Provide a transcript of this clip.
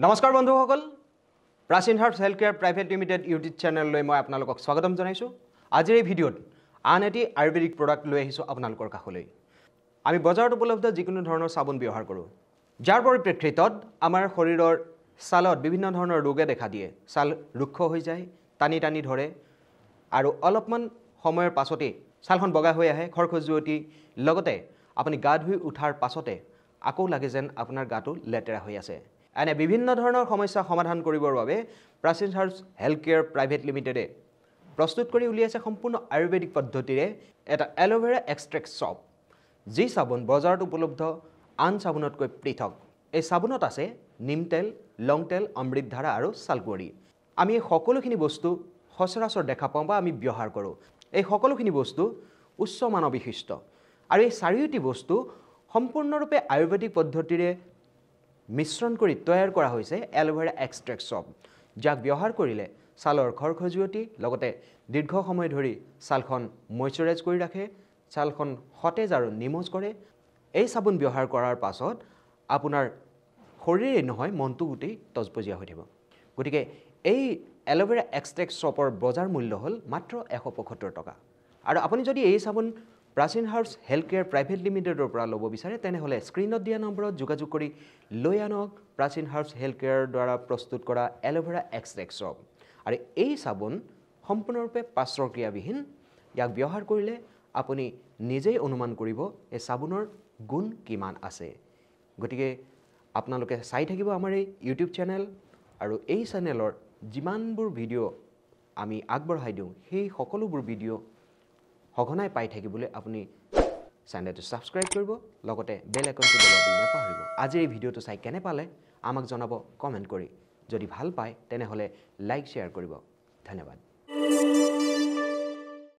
নমস্কাৰ বন্ধুসকল Prachin heart health care private limited YouTube চেনেললৈ মই আপোনালোকক স্বাগতম জনাইছোঁ আজিৰ এই ভিডিঅ'ত আন এটি আয়ুৰ্বেদিক প্ৰডাক্ট লৈ আহিছোঁ আপোনালোকৰ কাষলৈ আমি বজাৰত উপলব্ধ যিকোনো ধৰণৰ চাবোন ব্যৱহাৰ কৰোঁ যাৰ পৰিপ্ৰেক্ষিতত আমাৰ শৰীৰৰ ছালত বিভিন্ন ধৰণৰ ৰোগে দেখা দিয়ে ছাল ৰুক্ষ হৈ যায় টানি টানি ধৰে আৰু অলপমান সময়ৰ পাছতেই ছালখন বগা হৈ আহে খৰখজুৱতি লগতে আপুনি গা ধুই উঠাৰ পাছতে আকৌ লাগে যেন আপোনাৰ গাটো লেতেৰা হৈ আছে এনে বিভিন্ন ধৰণৰ সমস্যা সমাধান কৰিবৰ বাবে প্ৰাচীন হাৰ্চ হেল্থ কেয়াৰ প্ৰাইভেট লিমিটেডে প্ৰস্তুত কৰি উলিয়াইছে সম্পূৰ্ণ আয়ুৰ্বেদিক পদ্ধতিৰে এটা এল'ভেৰা এক্সট্ৰেক্ট চপ যি চাবোন বজাৰত উপলব্ধ আন চাবোনতকৈ পৃথক এই চাবোনত আছে নিমতেল লং তেল অমৃতধাৰা আৰু চালকুঁৱৰী আমি এই সকলোখিনি বস্তু সচৰাচৰ দেখা পাওঁ বা আমি ব্যৱহাৰ কৰোঁ এই সকলোখিনি বস্তু উচ্চ মানৱ বিশিষ্ট আৰু এই চাৰিওটি বস্তু সম্পূৰ্ণৰূপে আয়ুৰ্বেদিক পদ্ধতিৰে মিশ্ৰণ কৰি তৈয়াৰ কৰা হৈছে এলভেৰা এক্সট্ৰেক্ট চপ যাক ব্যৱহাৰ কৰিলে ছালৰ খৰখজুৱতি লগতে দীৰ্ঘ সময় ধৰি ছালখন মইশ্চাৰাইজ কৰি ৰাখে ছালখন সতেজ আৰু নিমজ কৰে এই চাবোন ব্যৱহাৰ কৰাৰ পাছত আপোনাৰ শৰীৰেই নহয় মনটো গোটেই তজপজীয়া হৈ থাকিব গতিকে এই এলভেৰা এক্সট্ৰেক্ট চপৰ বজাৰ মূল্য হ'ল মাত্ৰ এশ পয়সত্তৰ টকা আৰু আপুনি যদি এই চাবোন প্ৰাচীন হাউচ হেল্থ কেয়াৰ প্ৰাইভেট লিমিটেডৰ পৰা ল'ব বিচাৰে তেনেহ'লে স্ক্ৰীনত দিয়া নম্বৰত যোগাযোগ কৰি লৈ আনক প্ৰাচীন হাউচ হেল্থ কেয়াৰৰ দ্বাৰা প্ৰস্তুত কৰা এল'ভেৰা এক্সৰেক্স চব আৰু এই চাবোন সম্পূৰ্ণৰূপে পাচ্ৰক্ৰিয়াবিহীন ইয়াক ব্যৱহাৰ কৰিলে আপুনি নিজেই অনুমান কৰিব এই চাবোনৰ গুণ কিমান আছে গতিকে আপোনালোকে চাই থাকিব আমাৰ এই ইউটিউব চেনেল আৰু এই চেনেলৰ যিমানবোৰ ভিডিঅ' আমি আগবঢ়াই দিওঁ সেই সকলোবোৰ ভিডিঅ' সঘনাই পাই থাকিবলৈ আপুনি চেনেলটো ছাবস্ক্ৰাইব কৰিব লগতে বেল একাউণ্টো দিবলৈ নাপাহৰিব আজিৰ এই ভিডিঅ'টো চাই কেনে পালে আমাক জনাব কমেণ্ট কৰি যদি ভাল পায় তেনেহ'লে লাইক শ্বেয়াৰ কৰিব ধন্যবাদ